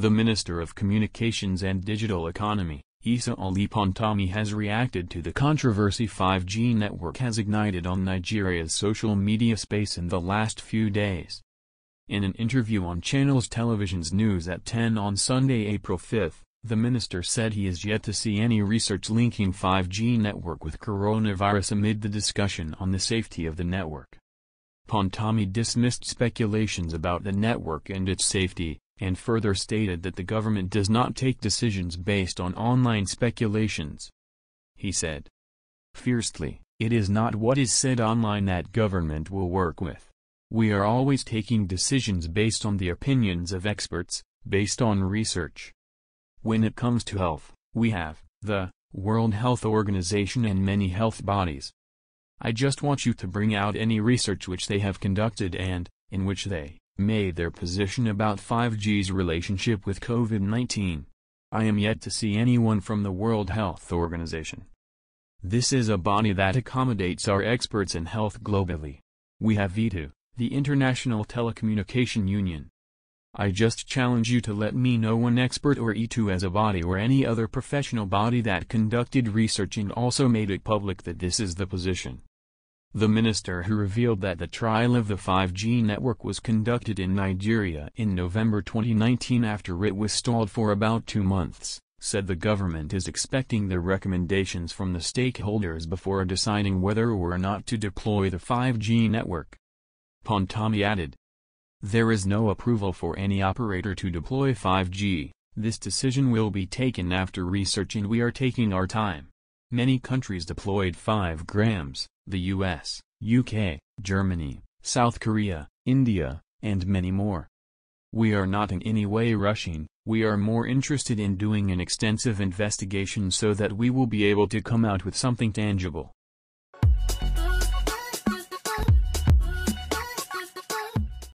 The Minister of Communications and Digital Economy, Issa Ali Pontami has reacted to the controversy 5G network has ignited on Nigeria's social media space in the last few days. In an interview on Channels Television's News at 10 on Sunday, April 5, the minister said he is yet to see any research linking 5G network with coronavirus amid the discussion on the safety of the network. Pontami dismissed speculations about the network and its safety, and further stated that the government does not take decisions based on online speculations. He said fiercely, it is not what is said online that government will work with. We are always taking decisions based on the opinions of experts, based on research. When it comes to health, we have the World Health Organization and many health bodies. I just want you to bring out any research which they have conducted and, in which they made their position about 5G's relationship with COVID-19. I am yet to see anyone from the World Health Organization. This is a body that accommodates our experts in health globally. We have ITU, the International Telecommunication Union. I just challenge you to let me know one expert or E2 as a body or any other professional body that conducted research and also made it public that this is the position. The minister who revealed that the trial of the 5G network was conducted in Nigeria in November 2019 after it was stalled for about two months, said the government is expecting the recommendations from the stakeholders before deciding whether or not to deploy the 5G network. Pontami added, There is no approval for any operator to deploy 5G, this decision will be taken after research and we are taking our time. Many countries deployed 5 grams, the US, UK, Germany, South Korea, India, and many more. We are not in any way rushing, we are more interested in doing an extensive investigation so that we will be able to come out with something tangible.